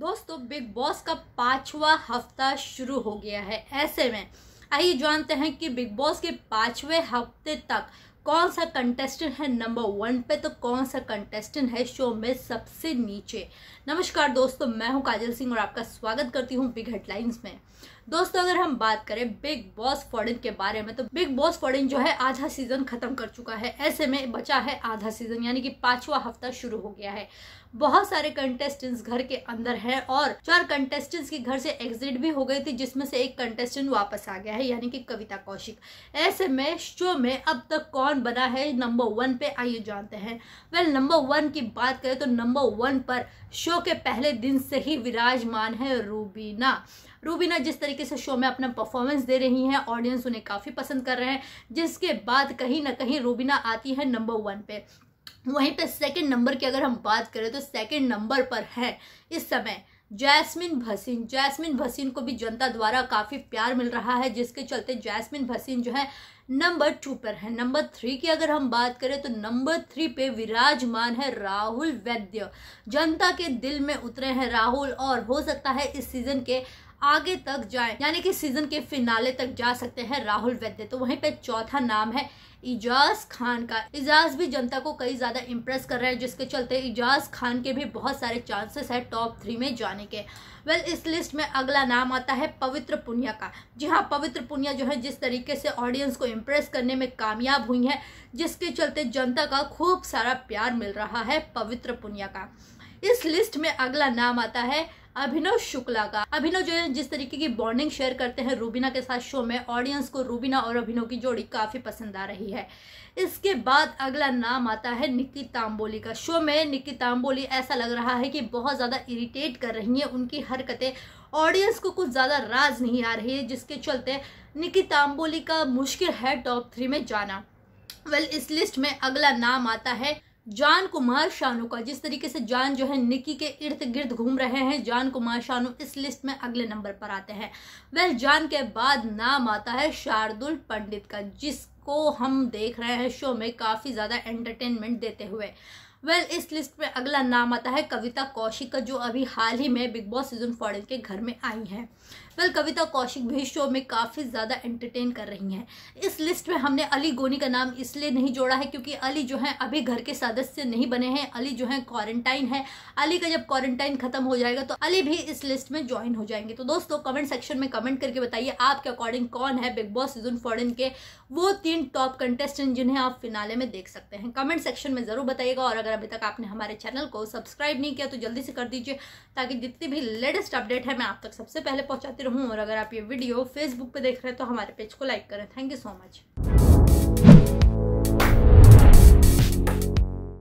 दोस्तों big boss का पांचवा हफ्ता शुरू हो गया है ऐसे में आइए जानते हैं कि बिग बॉस के पांचवें हफ्ते तक कौन सा कंटेस्टेंट है नंबर वन पे तो कौन सा कंटेस्टेंट है शो में सबसे नीचे नमस्कार दोस्तों मैं हूं काजल सिंह और आपका स्वागत करती हूं बिग हेडलाइंस में दोस्तों अगर हम बात करें बिग बॉस फॉरिन के बारे में तो बिग बॉस फॉरिन जो है आधा सीजन खत्म कर चुका है ऐसे में बचा है आधा सीजन यानी कि पांचवा हफ्ता शुरू हो गया है बहुत सारे कंटेस्टेंट्स घर के अंदर हैं और चार कंटेस्टेंट्स के घर से एग्जिट भी हो गई थी जिसमें से एक कंटेस्टेंट वापस आ गया है यानी कि कविता कौशिक ऐसे में शो में अब तक कौन कौन बना है नंबर वन पे आइए जानते हैं वेल well, नंबर वन की बात करें तो नंबर वन पर शो के पहले दिन से ही विराजमान है रूबीना रूबीना जिस तरीके से शो में अपना परफॉर्मेंस दे रही हैं ऑडियंस उन्हें काफ़ी पसंद कर रहे हैं जिसके बाद कहीं ना कहीं रूबीना आती है नंबर वन पे वहीं पे सेकंड नंबर की अगर हम बात करें तो सेकंड नंबर पर है इस समय जैस्मिन भसीन जैस्मिन भसीन को भी जनता द्वारा काफ़ी प्यार मिल रहा है जिसके चलते जैस्मिन भसीन जो है नंबर टू पर है नंबर थ्री की अगर हम बात करें तो नंबर थ्री पे विराजमान है राहुल वैद्य जनता के दिल में उतरे हैं राहुल और हो सकता है इस सीज़न के आगे तक जाए यानी कि सीजन के फिनाले तक जा सकते हैं राहुल वैद्य तो वहीं पे चौथा नाम है इजाज खान का इजाज भी जनता को कई ज्यादा इम्प्रेस कर रहा है जिसके चलते इजाज खान के भी बहुत सारे चांसेस है टॉप थ्री में जाने के वेल well, इस लिस्ट में अगला नाम आता है पवित्र पुनिया का जी हाँ पवित्र पुनिया जो है जिस तरीके से ऑडियंस को इम्प्रेस करने में कामयाब हुई है जिसके चलते जनता का खूब सारा प्यार मिल रहा है पवित्र पुनिया का इस लिस्ट में अगला नाम आता है अभिनव शुक्ला का अभिनव जो है जिस तरीके की बॉन्डिंग शेयर करते हैं रूबीना के साथ शो में ऑडियंस को रूबीना और अभिनव की जोड़ी काफी पसंद आ रही है इसके बाद अगला नाम आता है निक्की तांबोली का शो में निक्की तांबोली ऐसा लग रहा है कि बहुत ज़्यादा इरिटेट कर रही है उनकी हरकतें ऑडियंस को कुछ ज़्यादा राज नहीं आ रही है जिसके चलते निक्की तांबोली का मुश्किल है टॉप थ्री में जाना वेल well, इस लिस्ट में अगला नाम आता है जान कुमार शानू का जिस तरीके से जान जो है निकी के इर्द गिर्द घूम रहे हैं जान कुमार शानू इस लिस्ट में अगले नंबर पर आते हैं वह जान के बाद नाम आता है शार्दुल पंडित का जिसको हम देख रहे हैं शो में काफ़ी ज़्यादा एंटरटेनमेंट देते हुए वेल well, इस लिस्ट में अगला नाम आता है कविता कौशिक का जो अभी हाल ही में बिग बॉस सीजन फॉर के घर में आई हैं वेल कविता कौशिक भी शो में काफ़ी ज़्यादा एंटरटेन कर रही हैं इस लिस्ट में हमने अली गोनी का नाम इसलिए नहीं जोड़ा है क्योंकि अली जो है अभी घर के सदस्य नहीं बने हैं अली जो है क्वारंटाइन है अली का जब क्वारंटाइन खत्म हो जाएगा तो अली भी इस लिस्ट में ज्वाइन हो जाएंगे तो दोस्तों कमेंट सेक्शन में कमेंट करके बताइए आपके अकॉर्डिंग कौन है बिग बॉस सीजन फोर्टीन के वो तीन टॉप कंटेस्टेंट जिन्हें आप फिनाले में देख सकते हैं कमेंट सेक्शन में जरूर बताइएगा और अगर अभी तक आपने हमारे चैनल को सब्सक्राइब नहीं किया तो जल्दी से कर दीजिए ताकि जितनी भी लेटेस्ट अपडेट है मैं आप तक सबसे पहले पहुंचाती मित्र हूँ और अगर आप ये वीडियो फेसबुक पर देख रहे हैं तो हमारे पेज को लाइक करें थैंक यू सो मच